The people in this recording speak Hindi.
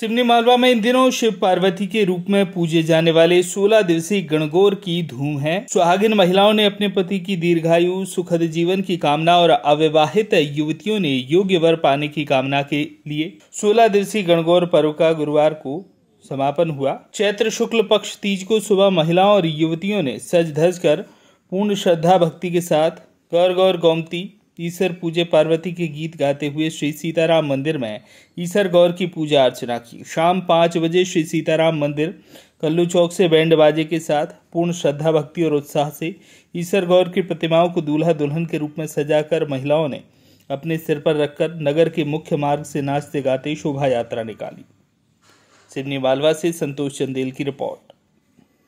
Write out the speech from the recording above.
सिवनी मालवा में इन दिनों शिव पार्वती के रूप में पूजे जाने वाले 16 दिवसीय गणगौर की धूम है सुहागिन महिलाओं ने अपने पति की दीर्घायु सुखद जीवन की कामना और अविवाहित युवतियों ने योग्य वर पाने की कामना के लिए 16 दिवसीय गणगौर पर्व का गुरुवार को समापन हुआ चैत्र शुक्ल पक्ष तीज को सुबह महिलाओं और युवतियों ने सज धज कर पूर्ण श्रद्धा भक्ति के साथ गौर गौर गोमती ईश्वर पूजे पार्वती के गीत गाते हुए श्री सीताराम मंदिर में ईश्वर गौर की पूजा अर्चना की शाम पाँच बजे श्री सीताराम मंदिर कल्लू चौक से बैंड बाजे के साथ पूर्ण श्रद्धा भक्ति और उत्साह से ईश्वर गौर की प्रतिमाओं को दूल्हा दुल्हन के रूप में सजाकर महिलाओं ने अपने सिर पर रखकर नगर के मुख्य मार्ग से नाचते गाते शोभा यात्रा निकाली सिडनी बालवा से संतोष चंदेल की रिपोर्ट